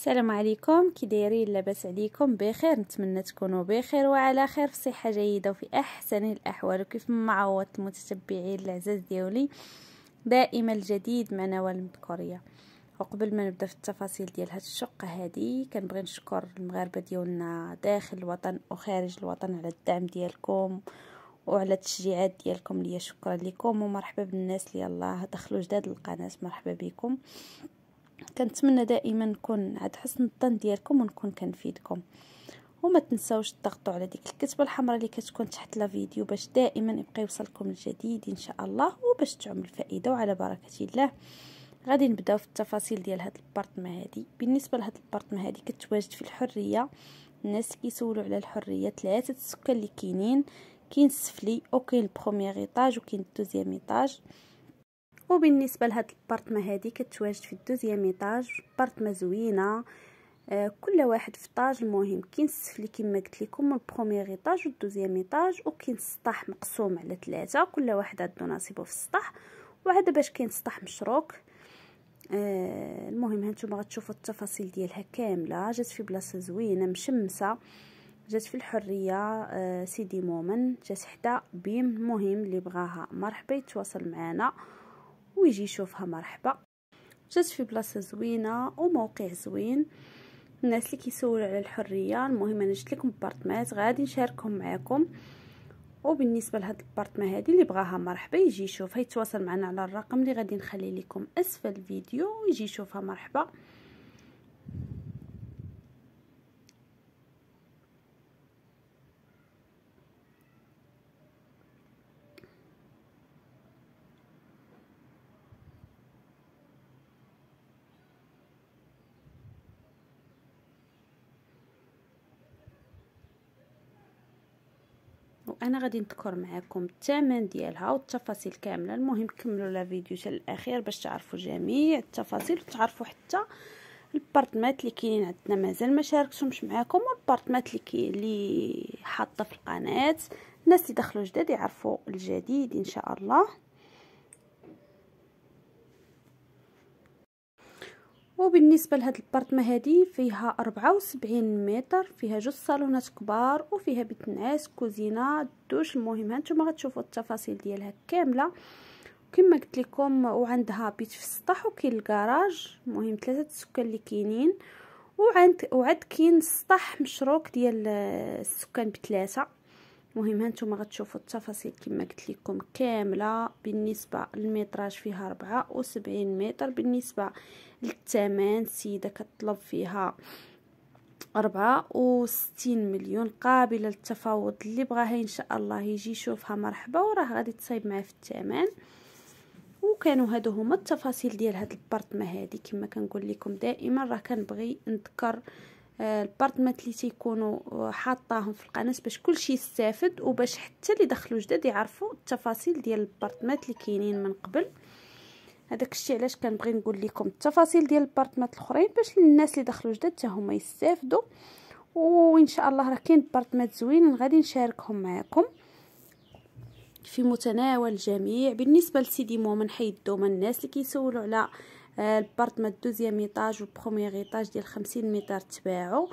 السلام عليكم كي دايرين لاباس عليكم بخير نتمنى تكونوا بخير وعلى خير في صحه جيده وفي احسن الاحوال وكيف ما المتتبعين العزاز ديالي دائما الجديد مع نوال مذكوريه وقبل ما نبدا في التفاصيل ديال هاد الشقه هادي كنبغي نشكر المغاربه ديالنا داخل الوطن وخارج الوطن على الدعم ديالكم وعلى التشجيعات ديالكم ليا شكرا لكم ومرحبا بالناس اللي يلاه دخلوا جداد القناه مرحبا بكم كنتمنى دائما نكون عاد حسن الظن ديالكم ونكون كنفيدكم وما تنساوش تضغطوا على ديك الكتبه الحمراء اللي كتكون تحت لا فيديو باش دائما يبقى يوصلكم الجديد ان شاء الله وباش تعم الفائده وعلى بركه الله غادي نبداو في التفاصيل ديال هاد البارطما هادي بالنسبه لهاد البارطما هادي كتواجد في الحريه الناس كيسولوا على الحريه ثلاثه السكان اللي كاينين كاين السفلي وكاين البروميير ايطاج وكاين الدوزيام ايطاج وبالنسبه لهاد البارتمه هادي كتواجد في الدوزيام ايطاج بارطما زوينه آه، كل واحد في طاج المهم كاين السفلي كما قلت لكم البروميير ايطاج والدوزيام ايطاج وكاين السطح مقسوم على ثلاثه كل واحد عنده نصيبه في السطح وعاد باش كاين سطح مشروك آه المهم هانتوما غتشوفوا التفاصيل ديالها كامله جات في بلاصه زوينه مشمسه جات في الحريه آه سيدي مومن جات حدا بيم المهم اللي بغاها مرحبا يتواصل معنا ويجي يشوفها مرحبا جات في بلاصه زوينه وموقع زوين الناس اللي كيسولوا على الحريه المهم انا جبت لكم بارطمات غادي نشاركهم معاكم وبالنسبه لهاد البارطمه هذه اللي بغاها مرحبا يجي يشوفها يتواصل معنا على الرقم اللي غادي نخلي لكم اسفل الفيديو ويجي يشوفها مرحبا انا غادي نذكر معكم الثمن ديالها والتفاصيل كامله المهم كملوا لا فيديو حتى الاخير باش تعرفوا جميع التفاصيل وتعرفوا حتى البارتمات اللي كاينين عندنا مازال ما شاركتهمش معكم والبارتمات اللي كي اللي حاطه في القناه الناس اللي دخلوا جداد يعرفوا الجديد ان شاء الله وبالنسبه لهاد البرطمه هادي فيها 74 متر فيها جوج صالونات كبار وفيها بيت نعاس كوزينه دوش المهم هانتوما غتشوفوا التفاصيل ديالها كامله كما قلت لكم وعندها بيت في السطح وكاين الكراج المهم ثلاثه السكان اللي كاينين وعند وعاد كاين السطح مشروك ديال آه، السكان بثلاثه المهم هانتوما غتشوفوا التفاصيل كما قلت لكم كامله بالنسبه للمتراج فيها ربعة متر بالنسبه للثمن السيده كطلب فيها 64 مليون قابلة للتفاوض اللي بغاها إن شاء الله يجي يشوفها مرحبا وراه غادي تصايب معاه في الثمن وكانوا هادو هما التفاصيل ديال هاد البارتما هادي كما كنقول لكم دائما راه كنبغي نذكر آه، البارطمات اللي تيكونوا آه، حاطاهم في القناه باش كلشي يستافد وباش حتى اللي دخلوا جداد يعرفوا التفاصيل ديال البارطمات اللي كاينين من قبل هذاك الشيء علاش كنبغي نقول لكم التفاصيل ديال البارطمات الاخرين باش الناس اللي دخلوا جداد حتى هما يستافدوا وان شاء الله راه كاين بارطمات زوينين غادي نشاركهم معكم في متناول الجميع بالنسبه لسيدي مومن حيدو من الناس اللي كيسولوا على آه، البارتما الدوزيام ايطاج و والبروميير ايطاج ديال خمسين متر تباعو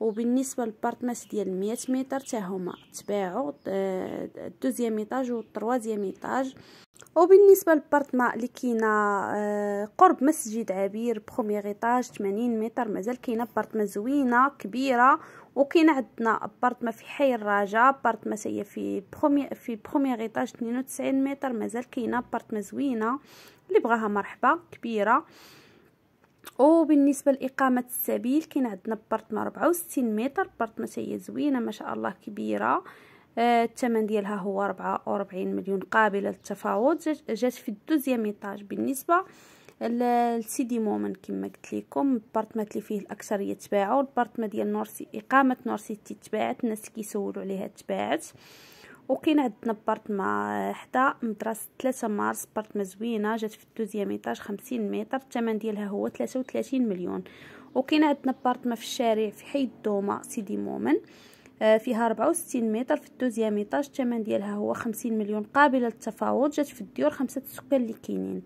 وبالنسبه للبارتماس ديال 100 متر حتى هما تباعوا آه، الدوزيام ايطاج والطروازيام ايطاج وبالنسبه للبارتما اللي كاينه آه، قرب مسجد عبير بروميير ايطاج 80 متر مازال كاينه بارتما زوينه كبيره وكاين عندنا بارتما في حي الرجاء بارتما هي في بروميير في بروميير ايطاج 92 متر مازال كاينه بارتما زوينه اللي بغاها مرحبا كبيره وبالنسبه لاقامه السبيل كاين عندنا بارتما 64 متر بارتنا هي زوينه ما شاء الله كبيره آه الثمن ديالها هو 44 مليون قابله للتفاوض جات في الدوزيام ايطاج بالنسبه لسيدي مومن كما قلت لكم بارتنا اللي فيه الاكثريه تباعوا البارتما ديال نورسي اقامه نورسي تباعت الناس كيسولوا عليها تباعت آه وكاين عندنا بارتما حدا مدرسه 3 مارس بارتما زوينه جات في الدوزيام ايطاج خمسين متر الثمن ديالها هو 33 مليون وكاين عندنا بارتما في الشارع في حي الدومه سيدي مومن آه، فيها 64 متر في الدوزيام ايطاج الثمن ديالها هو 50 مليون قابله للتفاوض جات في الديور خمسه السكان اللي كاينين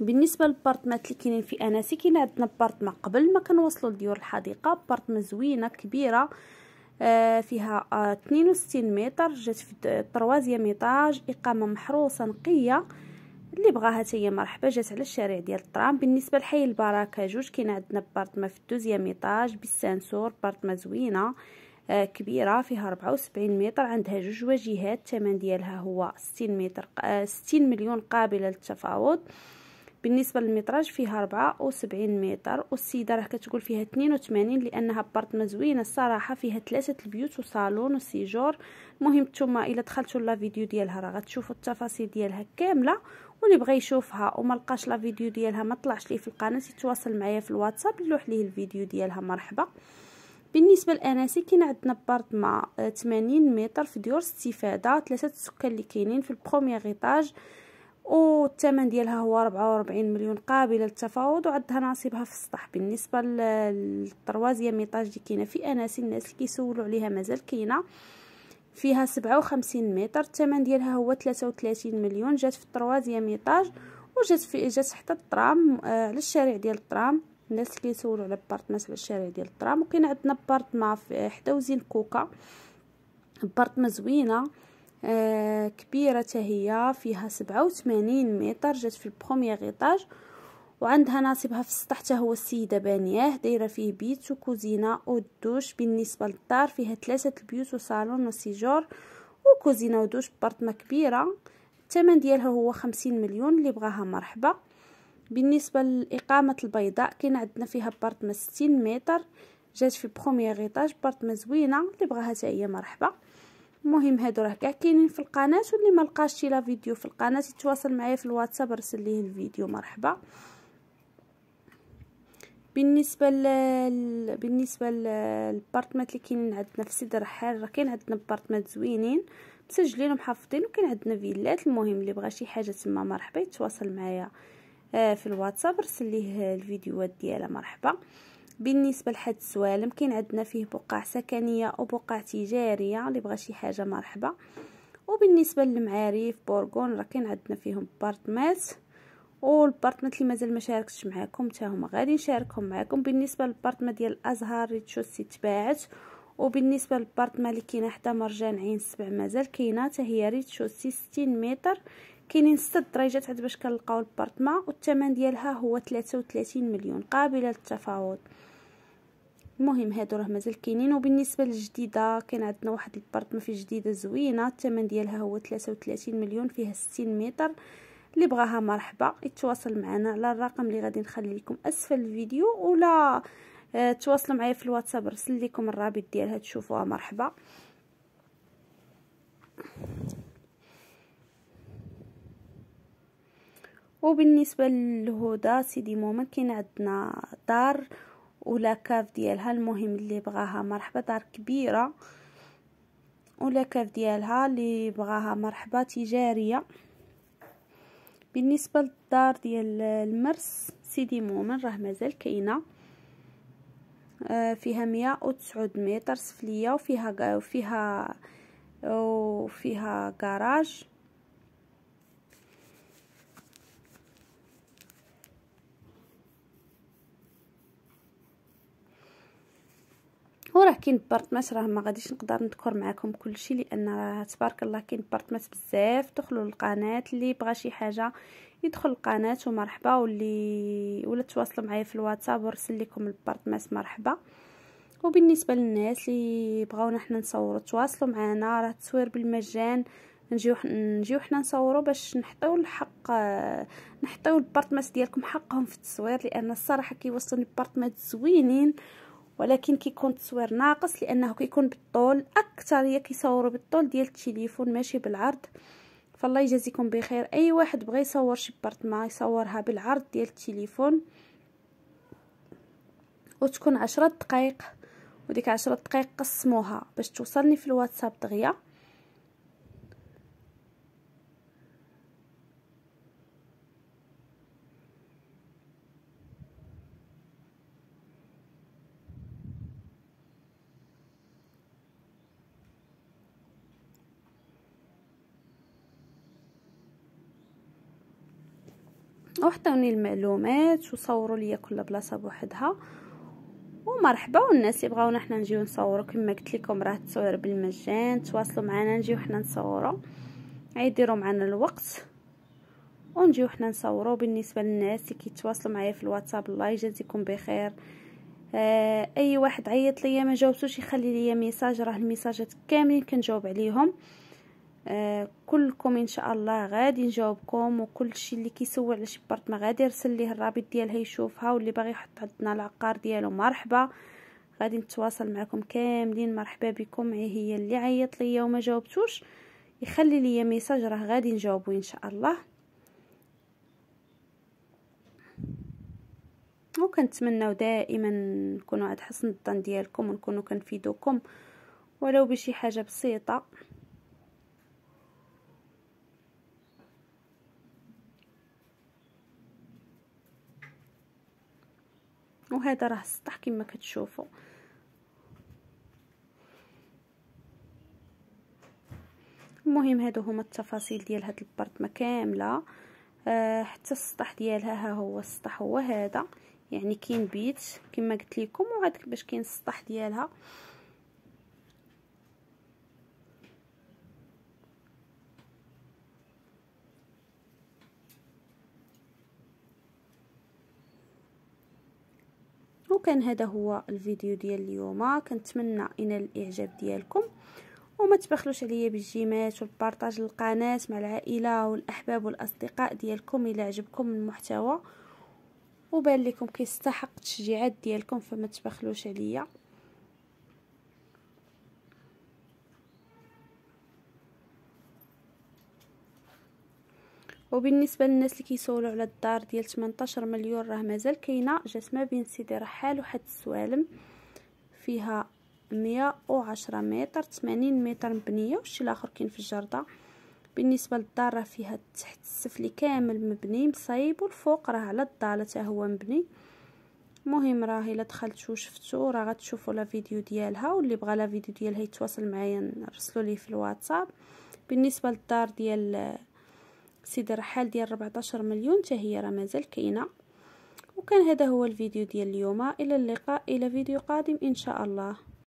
بالنسبه للبارتمات اللي كاينين في اناسي كاين عندنا بارتما قبل ما كنوصلوا لديور الحديقه بارتما زوينه كبيره آه آه، فيها 62 متر جات في 3 ايطاج اقامه محروسه نقيه اللي بغاها حتى هي مرحبا جات على الشارع ديال الطرام بالنسبه لحي البركه جوج كاين عندنا بارتما في الدوزيام ايطاج بالسانسور بارتما زوينه آه، كبيره فيها 74 متر عندها جوج واجهات الثمن ديالها هو 60 متر 60 آه، مليون قابله للتفاوض بالنسبه للمتراج فيها 74 متر والسيده راه كتقول فيها 82 لانها بارطما زوينه الصراحه فيها ثلاثه البيوت وصالون وسيجور المهم نتوما الا دخلتوا لا فيديو ديالها راه غتشوفوا التفاصيل ديالها كامله واللي بغى يشوفها وما لقاش لا فيديو ديالها ما طلعش ليه في القناه يتواصل معايا في الواتساب نلوح ليه الفيديو ديالها مرحبا بالنسبه للاناسي كاين عندنا بارطما آه، 80 متر في ديور استفاده ثلاثه السكان اللي كاينين في البروميير ايطاج والثمن ديالها هو 44 مليون قابله للتفاوض وعندها نصيبها في السطح بالنسبه للطروازيه ميطاج اللي كاينه في اناس الناس اللي كيسولوا عليها مازال كاينه فيها 57 متر الثمن ديالها هو 33 مليون جات في الطروازيه ميطاج وجات في جات حتى الترام آه على الشارع ديال الترام الناس اللي كيسولوا على بارتمات على الشارع ديال الترام وكاين عندنا بارتما في حدا وزين كوكا بارتما زوينه آه، كبيرة هي فيها سبعة وثمانين متر جات في البخوميه غيطاج وعندها ناصبها في السطح حتى هو السيده بانياه دايره فيه بيت وكوزينه ودوش بالنسبه للدار فيها ثلاثه البيوت وصالون وسيجور وكوزينه ودوش بارتمه كبيره الثمن ديالها هو خمسين مليون اللي بغاها مرحبا بالنسبه لاقامه البيضاء كاين عندنا فيها بارتمه ستين متر جات في بروميير ايطاج بارتمه زوينه اللي بغاها حتى هي مرحبا المهم هادو راه كاع كاينين في القناه واللي ما لقاش شي لا فيديو في القناه يتواصل معايا في الواتساب ارسل ليه الفيديو مرحبا بالنسبه ل... بالنسبه للبارتمات اللي كاينين عندنا في سيدي رحال راه كاين عندنا بارتمات زوينين مسجلين ومحافظين وكاين عندنا فيلات المهم اللي بغى شي حاجه تما مرحبا يتواصل معايا آه، في الواتساب ارسل ليه الفيديوهات ديالها مرحبا بالنسبه لحد السوالم كاين عندنا فيه بقع سكنيه وبقع تجاريه اللي بغى شي حاجه مرحبا وبالنسبه للمعارف بورغون راه كاين عندنا فيهم بارتمات والبارتمات اللي مازال ما شاركتش معاكم حتى هما غادي نشاركهم معاكم بالنسبه للبارتمه ديال الازهر ريتشوسي تباعت وبالنسبه للبارتمه اللي كاينه حدا مرجان عين سبع مازال كاينه حتى هي ريتشوسي 60 متر كاينين 6 درجات عاد باش كنلقاو البارطمان والثمن ديالها هو 33 مليون قابله للتفاوض المهم هادو راه مازال كاينين وبالنسبه للجديده كاين عندنا واحد البارطمان في جديده زوينه الثمن ديالها هو 33 مليون فيها 60 متر اللي بغاها مرحبا يتواصل معنا على الرقم اللي غادي نخلي لكم اسفل الفيديو ولا آه، تواصلوا معايا في الواتساب نرسل لكم الرابط ديالها تشوفوها مرحبا وبالنسبة للهدى سيدي مومن كاين عندنا دار ولا كاف ديالها المهم اللي بغاها مرحبا دار كبيرة ولا كاف ديالها اللي بغاها مرحبا تجارية بالنسبة للدار ديال المرس سيدي مومن راه مازال كاينه آه، فيها مية وتسعود متر سفلية وفيها وفيها وفيها كراج وراه كاين برط راه ما غاديش نقدر نذكر معكم كلشي لان راه تبارك الله كاين برط بزاف دخلوا للقناه اللي بغى شي حاجه يدخل القناه ومرحبا واللي ولا تواصلوا معايا في الواتساب ورسل لكم البارت مرحبا وبالنسبه للناس اللي بغاونا حنا نصوروا تواصلوا معنا راه التصوير بالمجان نجيو نجيو حنا نصوروا باش نحطيو الحق نحطيو البارتماس ديالكم حقهم في التصوير لان الصراحه كيوصلوني بارتماس زوينين ولكن كيكون التصوير ناقص لانه كيكون بالطول يا كيصوروا بالطول ديال التليفون ماشي بالعرض فالله يجازيكم بخير اي واحد بغى يصور شي بارتما يصورها بالعرض ديال التليفون وتكون عشرة دقائق وديك عشرة دقائق قسموها باش توصلني في الواتساب دغيا وحطوني المعلومات وصوروا لي كل بلاصه بوحدها ومرحبا والناس اللي بغاونا حنا نجيو نصوروا كما قلت لكم راه التصوير بالمجان تواصلوا معنا نجيو حنا نصوروا يديروا معنا الوقت ونجيو حنا نصوروا بالنسبه للناس اللي كيتواصلوا معايا في الواتساب الله يجازيكم بخير آه اي واحد عيط ليا ما جاوبتوش يخلي ليا ميساج راه الميساجات كاملين كنجاوب عليهم آه كلكم ان شاء الله غادي نجاوبكم وكل شيء اللي كيسول على شي بارتما غادي يرسل ليه الرابط ديالها يشوفها واللي باغي يحط عندنا العقار ديالو مرحبا غادي نتواصل معكم كاملين مرحبا بكم هي اللي عيط ليا وما جاوبتوش يخلي ليا ميساج راه غادي نجاوبو ان شاء الله وكنتمنوا دائما نكونوا عند حسن الظن ديالكم ونكونوا كنفيدوكم ولو بشي حاجه بسيطه وهذا راه السطح كما كتشوفوا المهم هادو هما التفاصيل ديال هاد البرطمه كامله آه حتى السطح ديالها ها هو السطح هو هذا يعني كاين بيت كما قلت لكم وعاد باش كاين السطح ديالها وكان هذا هو الفيديو ديال اليوم كنتمنى ينال الاعجاب ديالكم وما تبخلوش عليا بالجيمات والبارطاج القناه مع العائله والاحباب والاصدقاء ديالكم الى عجبكم المحتوى وبان لكم كيستحق التشجيعات ديالكم فما تبخلوش عليا وبالنسبه للناس اللي كيسولوا على الدار ديال 18 مليون راه مازال كاينه جات ما بين سيدي رحال وحد السوالم فيها 110 متر 80 متر مبنيه والشي الاخر كاين في الجرده بالنسبه للدار راه فيها تحت السفلي كامل مبني مصايب والفوق راه على الضاله حتى هو مبني مهم راه الا دخلتو شفتو راه غتشوفوا لا فيديو ديالها واللي بغى لا فيديو ديالها يتواصل معايا نرسلوا ليه في الواتساب بالنسبه للدار ديال سيدي الرحال ديال 14 مليون حتى هي راه مازال كاينه وكان هذا هو الفيديو ديال اليوم الى اللقاء الى فيديو قادم ان شاء الله